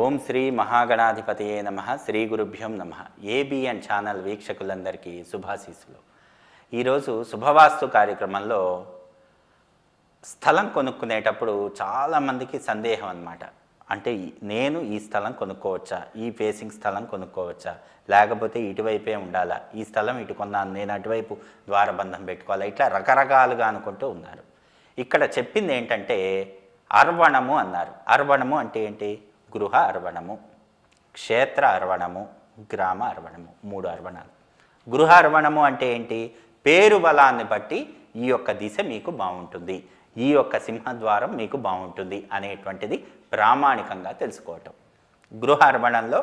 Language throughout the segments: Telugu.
ఓం శ్రీ మహాగణాధిపతియే నమ శ్రీ గురుభ్యం నమ ఏబిఎన్ ఛానల్ వీక్షకులందరికీ శుభాశీస్సులు ఈరోజు శుభవాస్తు కార్యక్రమంలో స్థలం కొనుక్కునేటప్పుడు చాలామందికి సందేహం అనమాట అంటే నేను ఈ స్థలం కొనుక్కోవచ్చా ఈ ఫేసింగ్ స్థలం కొనుక్కోవచ్చా లేకపోతే ఇటువైపే ఉండాలా ఈ స్థలం ఇటు కొన్నాను నేను అటువైపు ద్వారబంధం పెట్టుకోవాలా ఇట్లా రకరకాలుగా అనుకుంటూ ఉన్నారు ఇక్కడ చెప్పింది ఏంటంటే అర్వణము అన్నారు అర్వణము అంటే ఏంటి గృహ అర్వణము క్షేత్ర అర్వణము గ్రామ అర్వణము మూడు అర్వణాలు గృహ అర్వణము అంటే ఏంటి పేరు బలాన్ని బట్టి ఈ యొక్క దిశ మీకు బాగుంటుంది ఈ యొక్క సింహద్వారం మీకు బాగుంటుంది అనేటువంటిది ప్రామాణికంగా తెలుసుకోవటం గృహ అర్వణంలో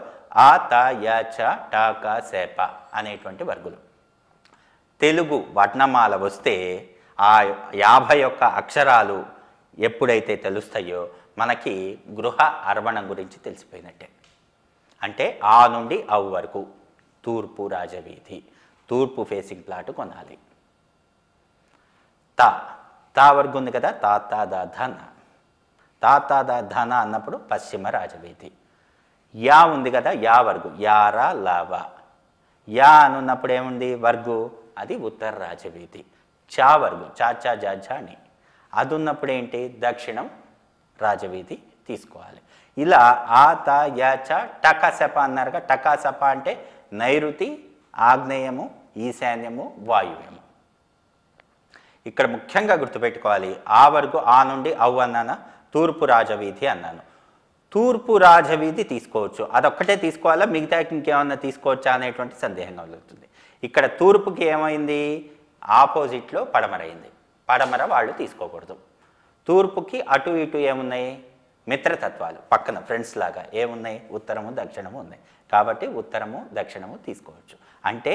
ఆ త యచ టాక సేప అనేటువంటి వర్గులు తెలుగు వర్ణమాల వస్తే ఆ యాభై యొక్క అక్షరాలు ఎప్పుడైతే తెలుస్తాయో మనకి గృహ అర్వణం గురించి తెలిసిపోయినట్టే అంటే ఆ నుండి అవు వరకు తూర్పు రాజవీధి తూర్పు ఫేసింగ్ ప్లాట్ కొనాలి తా తా వర్గం ఉంది కదా తాతా ధన తాతా దాధాన అన్నప్పుడు పశ్చిమ రాజవీధి యా ఉంది కదా యా వర్గు యారా లావ యా అనున్నప్పుడు ఏముంది వర్గు అది ఉత్తర రాజవీధి చా వర్గు చా చా అని అది ఉన్నప్పుడు ఏంటి దక్షిణం రాజవీధి తీసుకోవాలి ఇలా ఆ త యాచ టకాసప అన్నారుగా టకాసప అంటే నైరుతి ఆగ్నేయము ఈశాన్యము వాయువ్యము ఇక్కడ ముఖ్యంగా గుర్తుపెట్టుకోవాలి ఆ వరకు ఆ నుండి అవు అన్నాను తూర్పు రాజవీధి అన్నాను తూర్పు రాజవీధి తీసుకోవచ్చు అదొక్కటే తీసుకోవాలా మిగతా ఇంకేమన్నా తీసుకోవచ్చా అనేటువంటి సందేహం కలుగుతుంది ఇక్కడ తూర్పుకి ఏమైంది ఆపోజిట్లో పడమరైంది పడమర వాళ్ళు తీసుకోకూడదు తూర్పుకి అటు ఇటు ఏమున్నాయి మిత్రతత్వాలు పక్కన ఫ్రెండ్స్ లాగా ఏమున్నాయి ఉత్తరము దక్షిణము ఉన్నాయి కాబట్టి ఉత్తరము దక్షిణము తీసుకోవచ్చు అంటే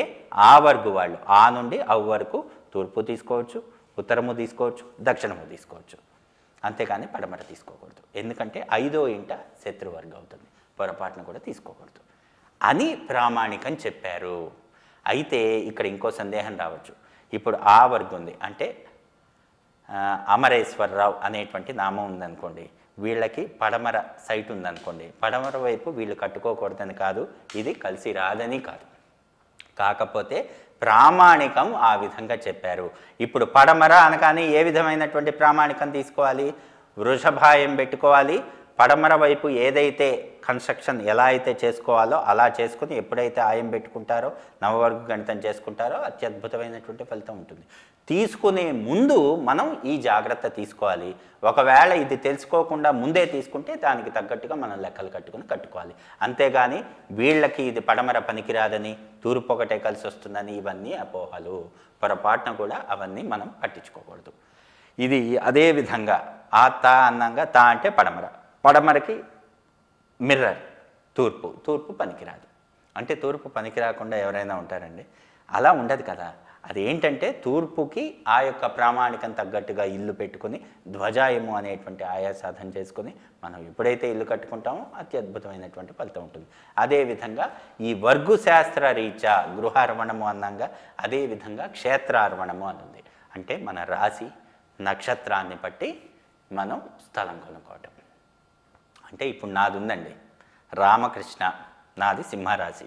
ఆ వర్గు వాళ్ళు ఆ నుండి అవు వరకు తూర్పు తీసుకోవచ్చు ఉత్తరము తీసుకోవచ్చు దక్షిణము తీసుకోవచ్చు అంతేకాని పడమర తీసుకోకూడదు ఎందుకంటే ఐదో ఇంట శత్రువర్గం అవుతుంది పొరపాటును కూడా తీసుకోకూడదు అని ప్రామాణికం చెప్పారు అయితే ఇక్కడ ఇంకో సందేహం రావచ్చు ఇప్పుడు ఆ వర్గం ఉంది అంటే అమరేశ్వరరావు అనేటువంటి నామం ఉందనుకోండి వీళ్ళకి పడమర సైట్ ఉందనుకోండి పడమర వైపు వీళ్ళు కట్టుకోకూడదని కాదు ఇది కలిసి రాదని కాదు కాకపోతే ప్రామాణికం ఆ విధంగా చెప్పారు ఇప్పుడు పడమర అనగానే ఏ విధమైనటువంటి ప్రామాణికం తీసుకోవాలి వృషభాయం పెట్టుకోవాలి పడమర వైపు ఏదైతే కన్స్ట్రక్షన్ ఎలా అయితే చేసుకోవాలో అలా చేసుకుని ఎప్పుడైతే ఆయం పెట్టుకుంటారో నవవర్గ గణితం చేసుకుంటారో అత్యద్భుతమైనటువంటి ఫలితం ఉంటుంది తీసుకునే ముందు మనం ఈ జాగ్రత్త తీసుకోవాలి ఒకవేళ ఇది తెలుసుకోకుండా ముందే తీసుకుంటే దానికి తగ్గట్టుగా మనం లెక్కలు కట్టుకుని కట్టుకోవాలి అంతేగాని వీళ్ళకి ఇది పడమర పనికిరాదని తూర్పు ఒకటే కలిసి వస్తుందని ఇవన్నీ అపోహలు పొరపాటున కూడా అవన్నీ మనం పట్టించుకోకూడదు ఇది అదేవిధంగా ఆ తా అన్నంగా తా అంటే పడమర పడమరకి మిర్రర్ తూర్పు తూర్పు పనికిరాదు అంటే తూర్పు పనికి రాకుండా ఎవరైనా ఉంటారండి అలా ఉండదు కదా అది ఏంటంటే తూర్పుకి ఆ యొక్క ప్రామాణికం తగ్గట్టుగా ఇల్లు పెట్టుకుని ధ్వజాయము అనేటువంటి ఆయా సాధన చేసుకుని మనం ఎప్పుడైతే ఇల్లు కట్టుకుంటామో అత్యద్భుతమైనటువంటి ఫలితం ఉంటుంది అదేవిధంగా ఈ వర్గు శాస్త్ర గృహ గృహార్వణము అన్నాగా అదేవిధంగా క్షేత్రార్వణము అని ఉంది అంటే మన రాశి నక్షత్రాన్ని బట్టి మనం స్థలం కొనుక్కోవటం అంటే ఇప్పుడు నాది ఉందండి రామకృష్ణ నాది సింహరాశి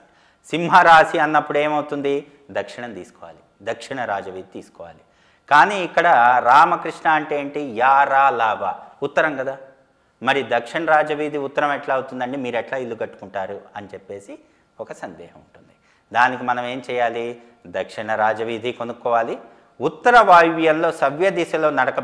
సింహరాశి అన్నప్పుడు ఏమవుతుంది దక్షిణం తీసుకోవాలి దక్షిణ రాజవీధి తీసుకోవాలి కానీ ఇక్కడ రామకృష్ణ అంటే ఏంటి యారా లాభ ఉత్తరం కదా మరి దక్షిణ రాజవీధి ఉత్తరం ఎట్లా అవుతుందండి మీరు ఎట్లా ఇల్లు కట్టుకుంటారు అని చెప్పేసి ఒక సందేహం ఉంటుంది దానికి మనం ఏం చేయాలి దక్షిణ రాజవీధి కొనుక్కోవాలి ఉత్తర వాయువ్యంలో సవ్య దిశలో నడక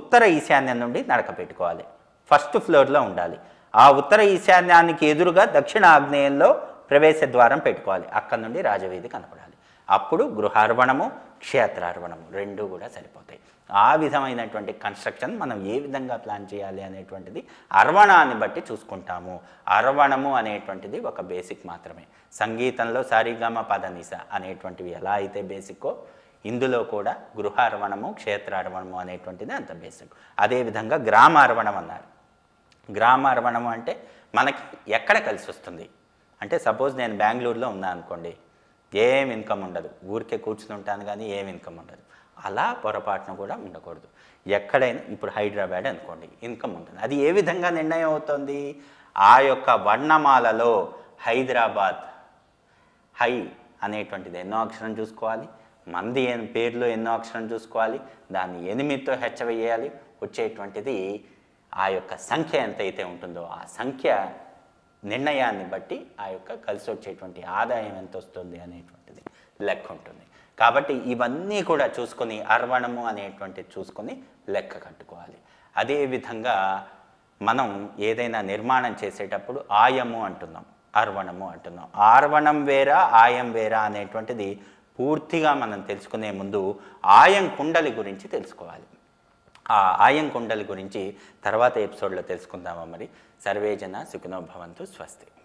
ఉత్తర ఈశాన్యం నుండి నడక పెట్టుకోవాలి ఫస్ట్ ఫ్లోర్లో ఉండాలి ఆ ఉత్తర ఈశాన్యానికి ఎదురుగా దక్షిణ ఆగ్నేయంలో ప్రవేశ ద్వారం పెట్టుకోవాలి అక్కడ నుండి రాజవీధి కనపడాలి అప్పుడు గృహార్వణము క్షేత్రార్వణము రెండు కూడా సరిపోతాయి ఆ విధమైనటువంటి కన్స్ట్రక్షన్ మనం ఏ విధంగా ప్లాన్ చేయాలి అనేటువంటిది అర్వణాన్ని బట్టి చూసుకుంటాము అర్వణము అనేటువంటిది ఒక బేసిక్ మాత్రమే సంగీతంలో పద పదనిస అనేటువంటివి ఎలా అయితే బేసికో ఇందులో కూడా గృహార్వణము క్షేత్రార్వణము అనేటువంటిది అంత బేసిక్ అదేవిధంగా అర్వణం అన్నారు గ్రామ రవణము అంటే మనకి ఎక్కడ కలిసి వస్తుంది అంటే సపోజ్ నేను బెంగళూరులో ఉన్నా అనుకోండి ఏం ఇన్కమ్ ఉండదు ఊరికే కూర్చుని ఉంటాను కానీ ఏం ఇన్కమ్ ఉండదు అలా పొరపాటున కూడా ఉండకూడదు ఎక్కడైనా ఇప్పుడు హైదరాబాద్ అనుకోండి ఇన్కమ్ ఉంటుంది అది ఏ విధంగా నిర్ణయం అవుతుంది ఆ యొక్క వర్ణమాలలో హైదరాబాద్ హై అనేటువంటిది ఎన్నో అక్షరం చూసుకోవాలి మంది పేర్లు ఎన్నో అక్షరం చూసుకోవాలి దాన్ని ఎనిమిదితో హెచ్చవేయాలి వచ్చేటువంటిది ఆ యొక్క సంఖ్య ఎంతైతే ఉంటుందో ఆ సంఖ్య నిర్ణయాన్ని బట్టి ఆ యొక్క కలిసి వచ్చేటువంటి ఆదాయం ఎంత వస్తుంది అనేటువంటిది లెక్క ఉంటుంది కాబట్టి ఇవన్నీ కూడా చూసుకొని అర్వణము అనేటువంటిది చూసుకొని లెక్క కట్టుకోవాలి అదేవిధంగా మనం ఏదైనా నిర్మాణం చేసేటప్పుడు ఆయము అంటున్నాం అర్వణము అంటున్నాం ఆర్వణం వేరా ఆయం వేరా అనేటువంటిది పూర్తిగా మనం తెలుసుకునే ముందు ఆయం కుండలి గురించి తెలుసుకోవాలి ఆ ఆయం కుండల గురించి తర్వాత ఎపిసోడ్లో తెలుసుకుందామా మరి సర్వేజన సుఖినోభవంతు స్వస్తి